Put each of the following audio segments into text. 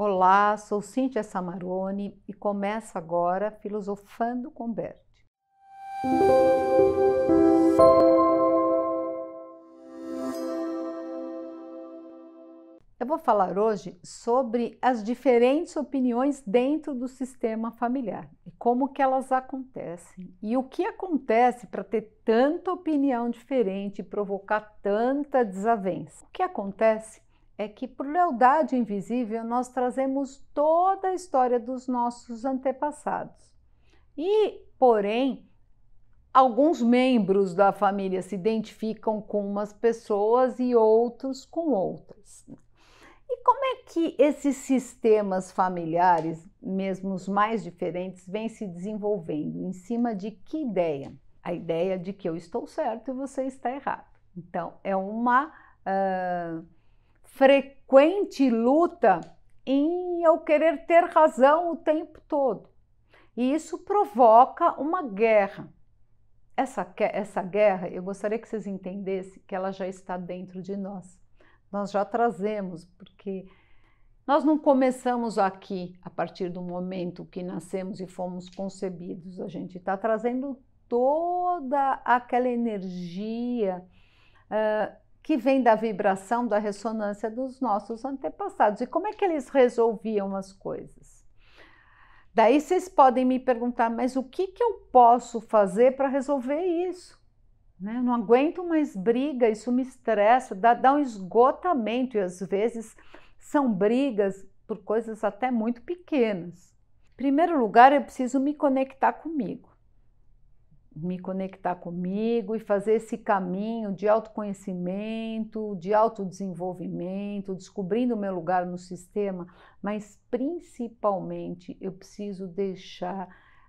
Olá, sou Cíntia Samarone e começo agora Filosofando com Bert. Eu vou falar hoje sobre as diferentes opiniões dentro do sistema familiar e como que elas acontecem e o que acontece para ter tanta opinião diferente e provocar tanta desavença. O que acontece é que, por lealdade invisível, nós trazemos toda a história dos nossos antepassados. E, porém, alguns membros da família se identificam com umas pessoas e outros com outras. E como é que esses sistemas familiares, mesmo os mais diferentes, vêm se desenvolvendo? Em cima de que ideia? A ideia de que eu estou certo e você está errado. Então, é uma. Uh frequente luta em eu querer ter razão o tempo todo. E isso provoca uma guerra. Essa, essa guerra, eu gostaria que vocês entendessem que ela já está dentro de nós. Nós já trazemos, porque nós não começamos aqui a partir do momento que nascemos e fomos concebidos. A gente está trazendo toda aquela energia uh, que vem da vibração da ressonância dos nossos antepassados. E como é que eles resolviam as coisas? Daí vocês podem me perguntar, mas o que, que eu posso fazer para resolver isso? Né? Não aguento mais briga, isso me estressa, dá, dá um esgotamento e às vezes são brigas por coisas até muito pequenas. Em primeiro lugar, eu preciso me conectar comigo me conectar comigo e fazer esse caminho de autoconhecimento, de autodesenvolvimento, descobrindo o meu lugar no sistema, mas principalmente eu preciso deixar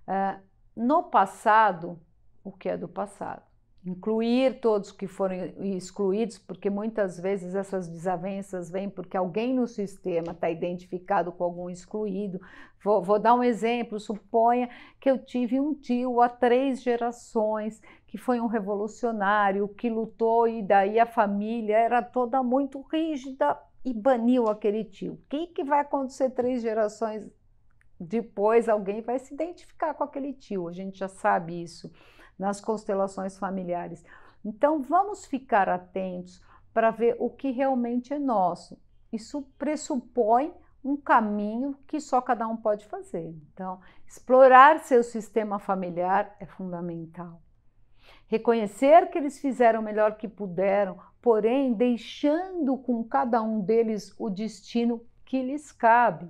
uh, no passado o que é do passado incluir todos que foram excluídos, porque muitas vezes essas desavenças vêm porque alguém no sistema está identificado com algum excluído. Vou, vou, dar um exemplo: suponha que eu tive um tio há três gerações que foi um revolucionário, que lutou e daí a família era toda muito rígida e baniu aquele tio. O que, que vai acontecer três gerações depois alguém vai se identificar com aquele tio, a gente já sabe isso nas constelações familiares. Então vamos ficar atentos para ver o que realmente é nosso. Isso pressupõe um caminho que só cada um pode fazer. Então, explorar seu sistema familiar é fundamental. Reconhecer que eles fizeram o melhor que puderam, porém deixando com cada um deles o destino que lhes cabe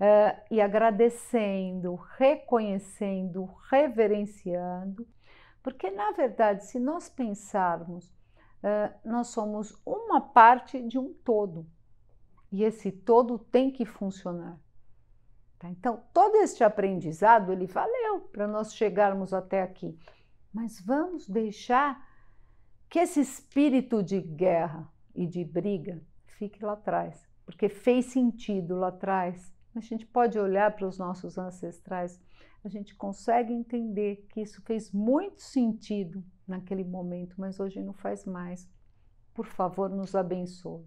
uh, e agradecendo, reconhecendo, reverenciando, porque na verdade, se nós pensarmos, uh, nós somos uma parte de um todo e esse todo tem que funcionar. Tá? Então, todo este aprendizado ele valeu para nós chegarmos até aqui, mas vamos deixar que esse espírito de guerra e de briga fique lá atrás, porque fez sentido lá atrás a gente pode olhar para os nossos ancestrais, a gente consegue entender que isso fez muito sentido naquele momento, mas hoje não faz mais. Por favor, nos abençoe.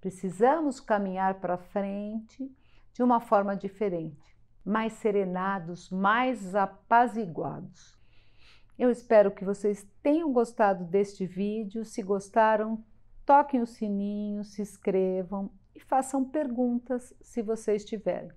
Precisamos caminhar para frente de uma forma diferente, mais serenados, mais apaziguados. Eu espero que vocês tenham gostado deste vídeo. Se gostaram, toquem o sininho, se inscrevam, e façam perguntas se vocês tiverem.